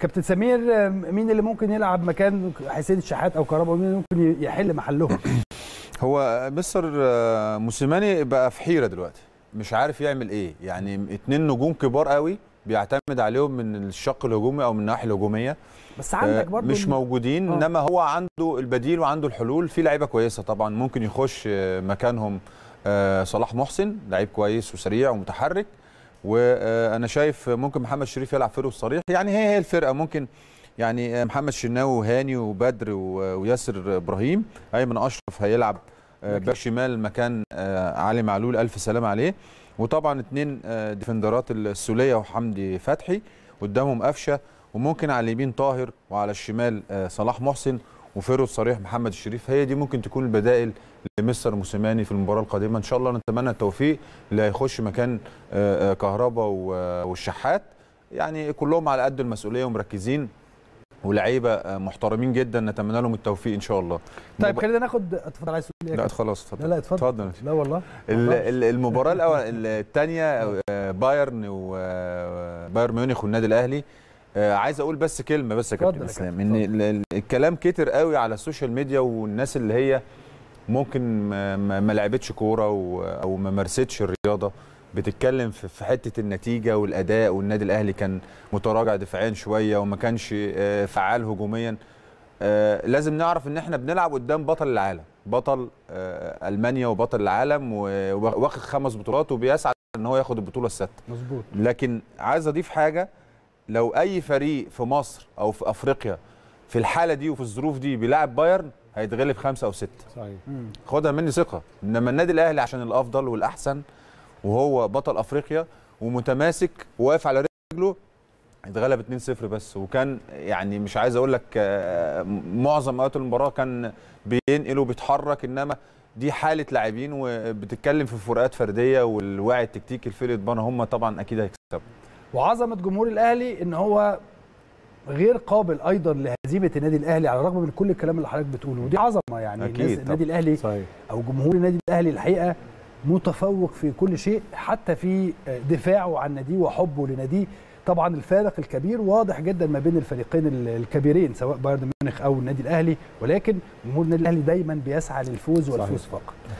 كابتن سمير مين اللي ممكن يلعب مكان حسين الشحات او كهربا مين ممكن يحل محلهم هو مستر آه، موسيماني بقى في حيره دلوقتي مش عارف يعمل ايه يعني اتنين نجوم كبار قوي بيعتمد عليهم من الشق الهجومي او من الناحيه الهجوميه بس عندك آه، برضه مش موجودين آه. انما هو عنده البديل وعنده الحلول في لعيبه كويسه طبعا ممكن يخش آه، مكانهم صلاح محسن لعيب كويس وسريع ومتحرك وانا شايف ممكن محمد شريف يلعب فيرو الصريح يعني هي هي الفرقه ممكن يعني محمد شناوي وهاني وبدر وياسر ابراهيم ايمن اشرف هيلعب آه، باك شمال مكان آه، علي معلول الف سلام عليه وطبعا اثنين آه، ديفندرات السوليه وحمدي فتحي قدامهم قفشه وممكن على اليمين طاهر وعلى الشمال صلاح محسن وفيرو الصريح محمد الشريف هي دي ممكن تكون البدائل لمستر موسيماني في المباراه القادمه ان شاء الله نتمنى التوفيق اللي هيخش مكان آه، آه، كهربا آه، والشحات يعني كلهم على قد المسؤوليه ومركزين ولعيبه محترمين جدا نتمنى لهم التوفيق ان شاء الله طيب مب... خلينا ناخد اتفضل عايز تقول ايه لا خلاص اتفضل لا لا اتفضل اتفضل لا والله المباراه الاول الثانيه بايرن وبايرن ميونخ والنادي الاهلي آه عايز اقول بس كلمه بس يا كابتن اسلام ان الكلام كتر قوي على السوشيال ميديا والناس اللي هي ممكن ما لعبتش كوره او ما مارستش الرياضه بتتكلم في حته النتيجه والاداء والنادي الاهلي كان متراجع دفاعيا شويه وما كانش آه، فعال هجوميا آه، لازم نعرف ان احنا بنلعب قدام بطل العالم بطل آه، المانيا وبطل العالم واخد خمس بطولات وبيسعى ان هو ياخد البطوله السادسه مظبوط لكن عايز اضيف حاجه لو اي فريق في مصر او في افريقيا في الحاله دي وفي الظروف دي بيلاعب بايرن هيتغلب خمسه او سته صحيح خدها مني ثقه انما النادي الاهلي عشان الافضل والاحسن وهو بطل افريقيا ومتماسك واقف على رجله اتغلب 2-0 بس وكان يعني مش عايز اقول لك آه، معظم اوقات المباراه كان بينقل وبيتحرك انما دي حاله لاعبين وبتتكلم في فروقات فرديه والوعي التكتيكي الفريق بنا هم طبعا اكيد هيكسبوا وعظمه جمهور الاهلي ان هو غير قابل ايضا لهزيمه النادي الاهلي على الرغم من كل الكلام اللي حضرتك بتقوله ودي عظمه يعني الناس النادي الاهلي صحيح. او جمهور النادي الاهلي الحقيقه متفوق في كل شيء حتى في آه، دفاعه عن ناديه وحبه لناديه طبعا الفارق الكبير واضح جدا ما بين الفريقين الكبيرين سواء بايرن ميونخ او النادي الاهلي ولكن جمهور النادي الاهلي دايما بيسعى للفوز والفوز فقط